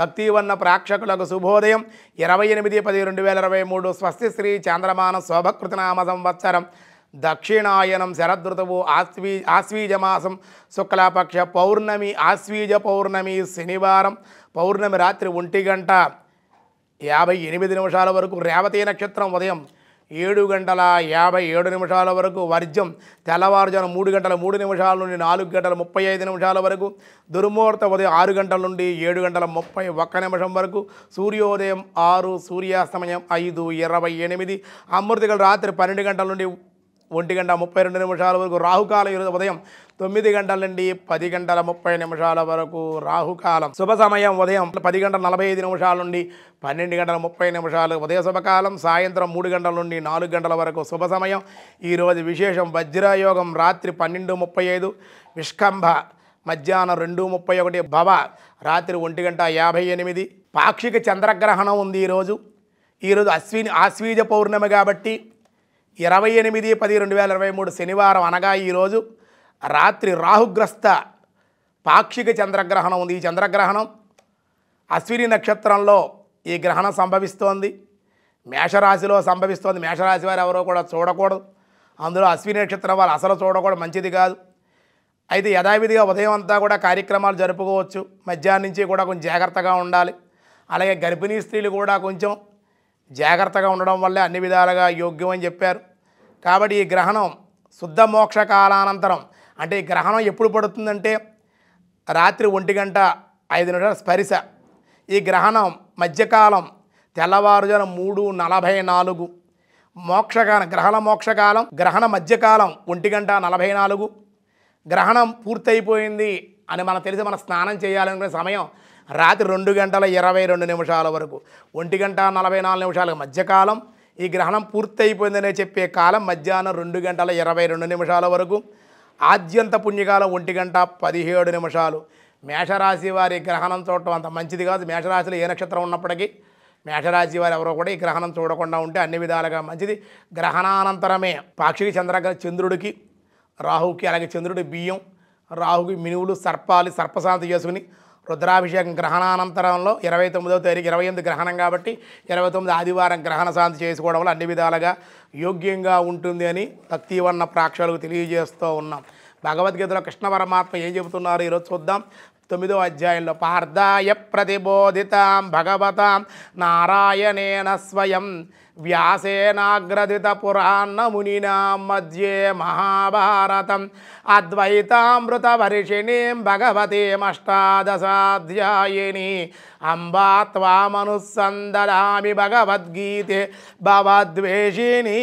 కత్తివన్న ప్రేక్షకులకు శుభోదయం ఇరవై ఎనిమిది పది రెండు వేల ఇరవై మూడు స్వస్తి శ్రీ చంద్రమాన శోభకృతనామ సంవత్సరం దక్షిణాయనం శరదృతువు ఆశ్వీ ఆశ్వీజమాసం శుక్లపక్ష పౌర్ణమి ఆశ్వీజ పౌర్ణమి శనివారం పౌర్ణమి రాత్రి ఒంటి గంట యాభై ఎనిమిది నిమిషాల వరకు రేవతి నక్షత్రం ఉదయం ఏడు గంటల యాభై ఏడు నిమిషాల వరకు వర్జం తెల్లవారుజాము మూడు గంటల మూడు నిమిషాల నుండి నాలుగు గంటల ముప్పై ఐదు నిమిషాల వరకు దుర్ముహూర్తం ఉదయం ఆరు గంటల నుండి ఏడు గంటల ముప్పై ఒక్క నిమిషం వరకు సూర్యోదయం ఆరు సూర్యాస్తమయం ఐదు ఇరవై ఎనిమిది అమృతికలు రాత్రి పన్నెండు గంటల నుండి ఒంటి గంట ముప్పై రెండు నిమిషాల వరకు రాహుకాలం ఈరోజు ఉదయం తొమ్మిది గంటల నుండి పది గంటల ముప్పై నిమిషాల వరకు రాహుకాలం శుభ సమయం ఉదయం పది గంటల నలభై ఐదు నిమిషాల నుండి పన్నెండు గంటల ముప్పై నిమిషాలు ఉదయ శుభకాలం సాయంత్రం మూడు గంటల నుండి నాలుగు గంటల వరకు శుభ సమయం ఈరోజు విశేషం వజ్రయోగం రాత్రి పన్నెండు ముప్పై ఐదు విష్కంభ మధ్యాహ్నం రెండు ముప్పై ఒకటి భవ రాత్రి ఒంటి గంట యాభై ఎనిమిది పాక్షిక చంద్రగ్రహణం ఉంది ఈరోజు ఈరోజు అశ్విని ఆశ్వీజ పౌర్ణమి కాబట్టి ఇరవై ఎనిమిది పది రెండు వేల ఇరవై మూడు శనివారం అనగా ఈరోజు రాత్రి రాహుగ్రస్త పాక్షిక చంద్రగ్రహణం ఉంది ఈ చంద్రగ్రహణం అశ్విని నక్షత్రంలో ఈ గ్రహణం సంభవిస్తోంది మేషరాశిలో సంభవిస్తోంది మేషరాశి వారు ఎవరో కూడా చూడకూడదు అందులో అశ్విని నక్షత్రం వాళ్ళు అసలు చూడకూడదు మంచిది కాదు అయితే యథావిధిగా ఉదయం అంతా కూడా కార్యక్రమాలు జరుపుకోవచ్చు మధ్యాహ్నం నుంచి కూడా కొంచెం జాగ్రత్తగా ఉండాలి అలాగే గర్భిణీ స్త్రీలు కూడా కొంచెం జాగ్రత్తగా ఉండడం వల్లే అన్ని విధాలుగా యోగ్యం అని చెప్పారు కాబట్టి ఈ గ్రహణం శుద్ధ మోక్ష కాలానంతరం అంటే ఈ గ్రహణం ఎప్పుడు పడుతుందంటే రాత్రి ఒంటి గంట ఐదు నిమిషాల స్పరిశ ఈ గ్రహణం మధ్యకాలం తెల్లవారుజన మూడు నలభై నాలుగు మోక్షకాలం గ్రహణ మోక్షకాలం గ్రహణ మధ్యకాలం ఒంటి గంట నలభై నాలుగు గ్రహణం పూర్తయిపోయింది అని మనం తెలిసి మనం స్నానం చేయాలనుకునే సమయం రాత్రి రెండు గంటల ఇరవై రెండు నిమిషాల వరకు ఒంటి గంట నలభై నాలుగు నిమిషాలకు మధ్యకాలం ఈ గ్రహణం అయిపోయిందనే చెప్పే కాలం మధ్యాహ్నం రెండు గంటల ఇరవై రెండు నిమిషాల వరకు ఆద్యంత పుణ్యకాలం ఒంటి గంట పదిహేడు నిమిషాలు మేషరాశి వారి గ్రహణం చూడటం అంత మంచిది కాదు మేషరాశిలో ఏ నక్షత్రం ఉన్నప్పటికీ మేషరాశి వారు ఎవరో కూడా ఈ గ్రహణం చూడకుండా ఉంటే అన్ని విధాలుగా మంచిది గ్రహణానంతరమే పాక్షిక చంద్ర చంద్రుడికి రాహుకి అలాగే చంద్రుడి బియ్యం రాహుకి మినువులు సర్పాలు సర్పశాంతి చేసుకుని రుద్రాభిషేకం గ్రహణానంతరంలో ఇరవై తొమ్మిదో తారీఖు ఇరవై ఎనిమిది గ్రహణం కాబట్టి ఇరవై తొమ్మిది ఆదివారం గ్రహణ శాంతి చేసుకోవడం వల్ల అన్ని విధాలుగా యోగ్యంగా ఉంటుంది అని భక్తివర్ణ ప్రాక్షలకు తెలియజేస్తూ ఉన్నాం భగవద్గీతలో కృష్ణ పరమాత్మ ఏం చెబుతున్నారు ఈరోజు చూద్దాం తొమ్మిదో అధ్యాయంలో పార్థాయ ప్రతిబోధితాం భగవతాం నారాయణేన స్వయం వ్యాసేనాగ్రదిత పురాణ మునినా మధ్యే మహాభారతం అద్వైతామృత వర్షిణీం భగవతీమష్టాదశాధ్యాయిని అంబా త్వామనుసందరామి భగవద్గీతే భవద్వేషిణి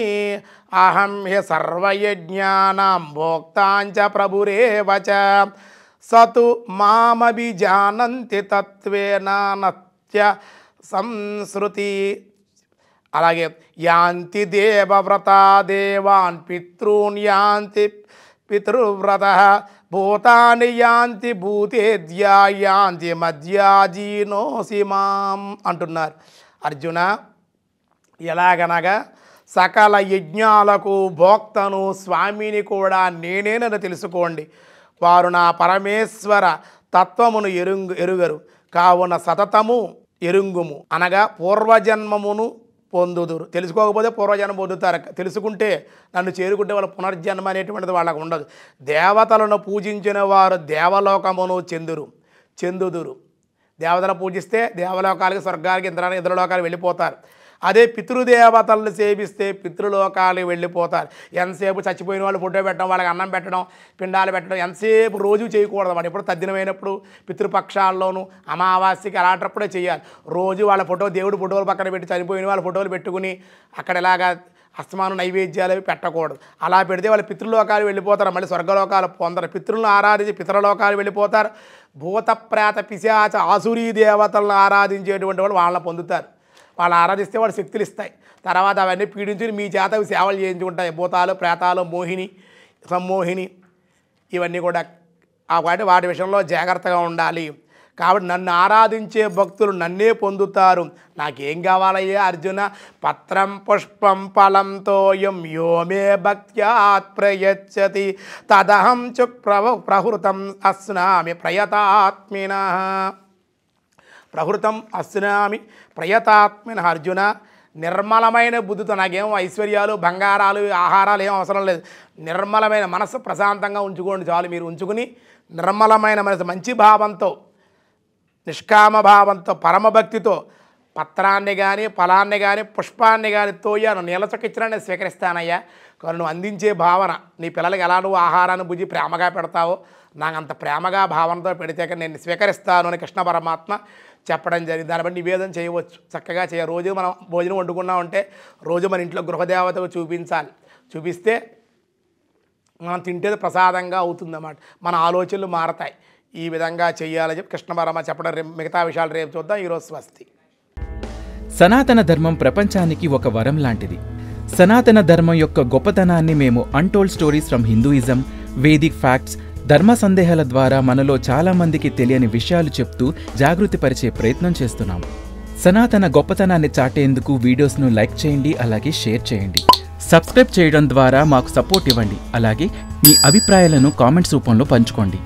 అహం హి సర్వయజ్ఞానాం భోక్తాంచ ప్రభురేవ చ సతు మామభిజానంతి నత్య సంస్మృతి అలాగే యాంతి దేవవ్రత దేవాన్ పితృన్ యాంతి పితృవ్రత భూతాన్ని యాంతి భూతేద్యా యాంతి మధ్యాజీనోసి మాం అంటున్నారు అర్జున ఎలాగనగా సకల యజ్ఞాలకు భోక్తను స్వామిని కూడా నేనేనని తెలుసుకోండి వారు నా పరమేశ్వర తత్వమును ఎరుంగు ఎరుగరు కావున సతతము ఎరుంగుము అనగా పూర్వజన్మమును పొందుదురు తెలుసుకోకపోతే పూర్వజన్మ పొందుతారు తెలుసుకుంటే నన్ను చేరుకుంటే వాళ్ళ పునర్జన్మ అనేటువంటిది వాళ్ళకు ఉండదు దేవతలను పూజించిన వారు దేవలోకమును చెందురు చెందుదురు దేవతలు పూజిస్తే దేవలోకాలకి స్వర్గాలకి ఇంద్ర ఇంద్రలోకాలు వెళ్ళిపోతారు అదే పితృదేవతలను సేవిస్తే పితృలోకాలు వెళ్ళిపోతారు ఎంతసేపు చచ్చిపోయిన వాళ్ళు ఫోటో పెట్టడం వాళ్ళకి అన్నం పెట్టడం పిండాలు పెట్టడం ఎంతసేపు రోజు చేయకూడదు మనం ఎప్పుడు తద్దినమైనప్పుడు పితృపక్షాల్లోనూ అమావాస్యకి అలాంటప్పుడే చేయాలి రోజు వాళ్ళ ఫోటో దేవుడు ఫోటోలు పక్కన పెట్టి చనిపోయిన వాళ్ళ ఫోటోలు పెట్టుకుని అక్కడ ఇలాగా అస్తమాన నైవేద్యాలు అవి పెట్టకూడదు అలా పెడితే వాళ్ళు పితృలోకాలు వెళ్ళిపోతారు మళ్ళీ స్వర్గలోకాలు పొందరు పితృలను ఆరాధించి పితృలోకాలు వెళ్ళిపోతారు భూతప్రేత పిశాచ ఆసురీ దేవతలను ఆరాధించేటువంటి వాళ్ళు వాళ్ళని పొందుతారు వాళ్ళు ఆరాధిస్తే వాళ్ళు శక్తులు ఇస్తాయి తర్వాత అవన్నీ పీడించుకుని మీ చేత సేవలు చేయించుకుంటాయి భూతాలు ప్రేతాలు మోహిని సమ్మోహిని ఇవన్నీ కూడా కాబట్టి వాటి విషయంలో జాగ్రత్తగా ఉండాలి కాబట్టి నన్ను ఆరాధించే భక్తులు నన్నే పొందుతారు నాకేం కావాలయ్యా అర్జున పత్రం పుష్పం ఫలంతోయం యోమే భక్త్యాత్ ప్రయచ్చతి తదహం చు ప్రవ ప్రహృతం అస్నామి ప్రయతాత్మిన ప్రహృతం అశ్వినామి ప్రయతాత్మిన అర్జున నిర్మలమైన బుద్ధితో నాకేం ఐశ్వర్యాలు బంగారాలు ఆహారాలు ఏం అవసరం లేదు నిర్మలమైన మనసు ప్రశాంతంగా ఉంచుకోండి చాలు మీరు ఉంచుకుని నిర్మలమైన మనసు మంచి భావంతో నిష్కామ భావంతో పరమభక్తితో పత్రాన్ని కానీ ఫలాన్ని కానీ పుష్పాన్ని కానీ తోయాను నీలచొక్కిచ్చినా నేను స్వీకరిస్తానయ్యా కానీ నువ్వు అందించే భావన నీ పిల్లలకి ఎలా నువ్వు ఆహారాన్ని బుజ్జి ప్రేమగా పెడతావో నాకు అంత ప్రేమగా భావనతో పెడితే నేను స్వీకరిస్తాను అని కృష్ణ పరమాత్మ చెప్పడం జరిగింది దాన్ని బట్టి నివేదన చేయవచ్చు చక్కగా చేయ రోజు మనం భోజనం ఉంటే రోజు మన ఇంట్లో గృహదేవతకు చూపించాలి చూపిస్తే మనం తింటేది ప్రసాదంగా అవుతుందన్నమాట మన ఆలోచనలు మారతాయి ఈ విధంగా చేయాలని చెప్పి కృష్ణ పరమ చెప్పడం మిగతా విషయాలు రేపు చూద్దాం ఈరోజు స్వస్తి సనాతన ధర్మం ప్రపంచానికి ఒక వరం లాంటిది సనాతన ధర్మం యొక్క గొప్పతనాన్ని మేము untold stories from Hinduism Vedic facts ధర్మ సందేహాల ద్వారా మనలో చాలామందికి తెలియని విషయాలు చెప్తూ జాగృతి పరిచే ప్రయత్నం చేస్తున్నాం సనాతన గొప్పతనాన్ని చాటేందుకు వీడియోస్ను లైక్ చేయండి అలాగే షేర్ చేయండి సబ్స్క్రైబ్ చేయడం ద్వారా మాకు సపోర్ట్ ఇవ్వండి అలాగే మీ అభిప్రాయాలను కామెంట్స్ రూపంలో పంచుకోండి